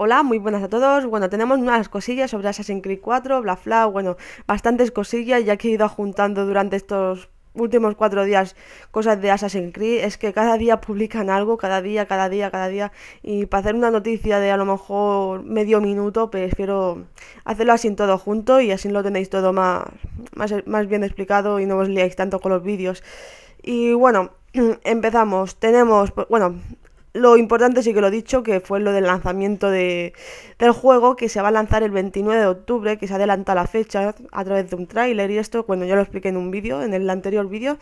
Hola, muy buenas a todos. Bueno, tenemos unas cosillas sobre Assassin's Creed 4, bla bla, bueno, bastantes cosillas ya que he ido juntando durante estos últimos cuatro días cosas de Assassin's Creed. Es que cada día publican algo, cada día, cada día, cada día. Y para hacer una noticia de a lo mejor medio minuto, prefiero hacerlo así en todo junto y así lo tenéis todo más, más, más bien explicado y no os liáis tanto con los vídeos. Y bueno, empezamos. Tenemos, pues, bueno, lo importante sí que lo he dicho, que fue lo del lanzamiento de, del juego, que se va a lanzar el 29 de octubre, que se adelanta la fecha a través de un tráiler y esto, bueno ya lo expliqué en un vídeo, en el anterior vídeo.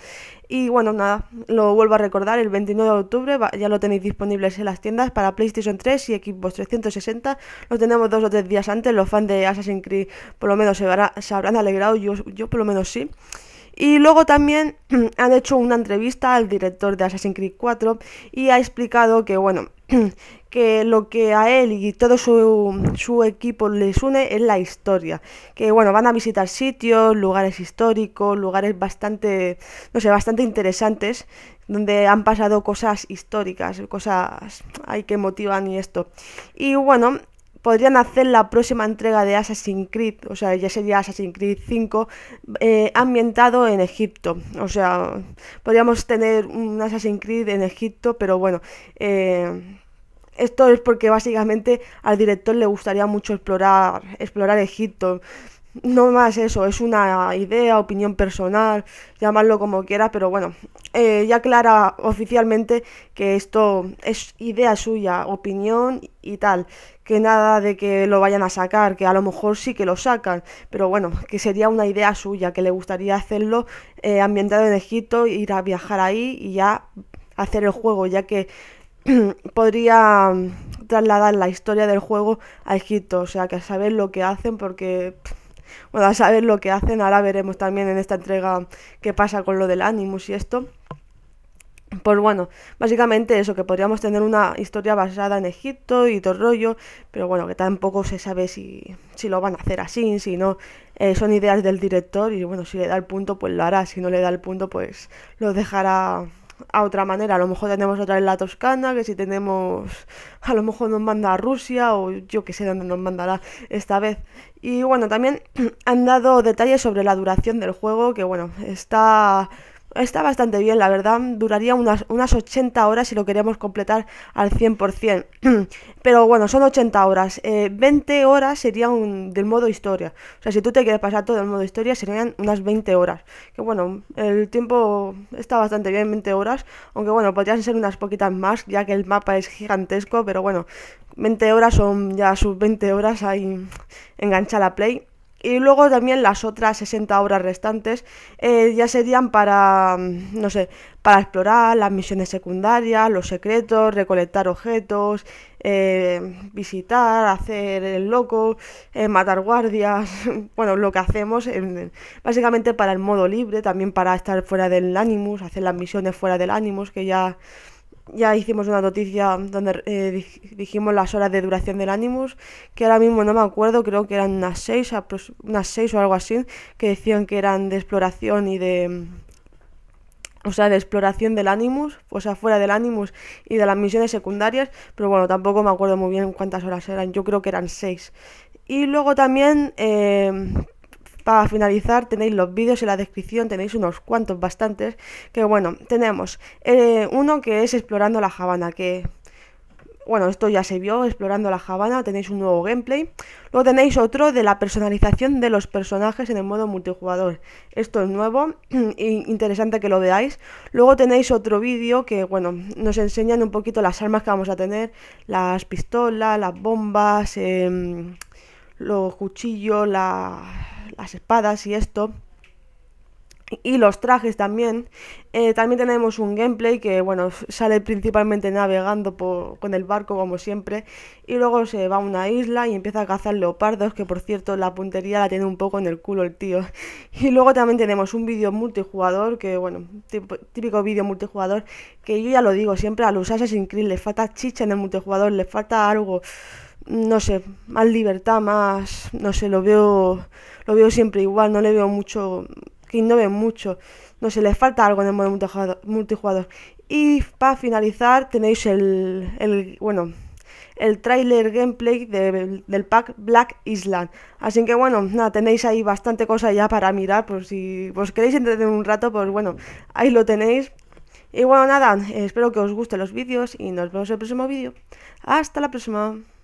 Y bueno, nada, lo vuelvo a recordar, el 29 de octubre ya lo tenéis disponibles en las tiendas para PlayStation 3 y Equipos 360. Lo tenemos dos o tres días antes, los fans de Assassin's Creed por lo menos se, se habrán alegrado, yo, yo por lo menos sí. Y luego también han hecho una entrevista al director de Assassin's Creed 4 y ha explicado que, bueno, que lo que a él y todo su, su, equipo les une es la historia. Que bueno, van a visitar sitios, lugares históricos, lugares bastante, no sé, bastante interesantes, donde han pasado cosas históricas, cosas hay que motivan y esto. Y bueno, podrían hacer la próxima entrega de Assassin's Creed, o sea, ya sería Assassin's Creed 5, eh, ambientado en Egipto. O sea, podríamos tener un Assassin's Creed en Egipto, pero bueno, eh, esto es porque básicamente al director le gustaría mucho explorar, explorar Egipto no más eso, es una idea, opinión personal, llamarlo como quiera, pero bueno, eh, ya clara oficialmente que esto es idea suya, opinión y tal, que nada de que lo vayan a sacar, que a lo mejor sí que lo sacan, pero bueno, que sería una idea suya, que le gustaría hacerlo eh, ambientado en Egipto, ir a viajar ahí y ya hacer el juego, ya que podría trasladar la historia del juego a Egipto, o sea, que a saber lo que hacen porque bueno, a saber lo que hacen. Ahora veremos también en esta entrega qué pasa con lo del Animus y esto. Pues bueno, básicamente eso, que podríamos tener una historia basada en Egipto y todo rollo, pero bueno, que tampoco se sabe si, lo van a hacer así, si no, eh, son ideas del director y bueno, si le da el punto pues lo hará, si no le da el punto pues lo dejará a otra manera. A lo mejor tenemos otra en la Toscana, que si tenemos, a lo mejor nos manda a Rusia o yo que sé dónde nos mandará esta vez. Y bueno, también han dado detalles sobre la duración del juego, que bueno, está está bastante bien, la verdad, duraría unas, unas 80 horas si lo queríamos completar al 100%. Pero bueno, son 80 horas. 20 eh, horas serían del modo historia. O sea, si tú te quieres pasar todo el modo historia, serían unas 20 horas. Que bueno, el tiempo está bastante bien, 20 horas. Aunque bueno, podrían ser unas poquitas más, ya que el mapa es gigantesco. Pero bueno, 20 horas son ya sus 20 horas ahí engancha la play. Y luego también las otras 60 horas restantes eh, ya serían para, mm, no sé, para explorar las misiones secundarias, los secretos, recolectar objetos, eh, visitar, hacer el loco, eh, matar guardias, bueno, lo que hacemos básicamente para el modo libre, también para estar fuera del Animus, hacer las misiones fuera del Animus, que ya ya hicimos una noticia donde eh, dijimos las horas de duración del Animus, que ahora mismo no me acuerdo, creo que eran unas seis, unas seis o algo así, que decían que eran de exploración y de... O sea, de exploración del Animus, o sea, fuera del Animus y de las misiones secundarias, pero bueno, tampoco me acuerdo muy bien cuántas horas eran, yo creo que eran seis. Y luego también eh, para finalizar tenéis los vídeos en la descripción, tenéis unos cuantos bastantes, que bueno, tenemos eh, uno que es Explorando la Habana, que bueno, esto ya se vio, explorando la Habana, tenéis un nuevo gameplay. Luego tenéis otro de la personalización de los personajes en el modo multijugador. Esto es nuevo, interesante que lo veáis. Luego tenéis otro vídeo que, bueno, nos enseñan un poquito las armas que vamos a tener, las pistolas, las bombas, em, los cuchillos, las las espadas y esto. Y los trajes también. Eh, también tenemos un gameplay que, bueno, sale principalmente navegando con el barco, como siempre. Y luego se va a una isla y empieza a cazar leopardos, que por cierto la puntería la tiene un poco en el culo el tío. Y luego también tenemos un vídeo multijugador, que, bueno, típico vídeo multijugador, que yo ya lo digo siempre, a los Assassin's Creed Le falta chicha en el multijugador, le falta algo no sé, más libertad, más, no sé, lo veo, lo veo siempre igual, no le veo mucho, que ve mucho, no sé, le falta algo en el modo multijugador. Y para finalizar tenéis el, el bueno, el trailer gameplay del pack Black Island. Así que bueno, nada, tenéis ahí bastante cosa ya para mirar, por si os queréis entender un rato, pues bueno, ahí lo tenéis. Y bueno, nada, espero que os gusten los vídeos y nos vemos en el próximo vídeo. Hasta la próxima.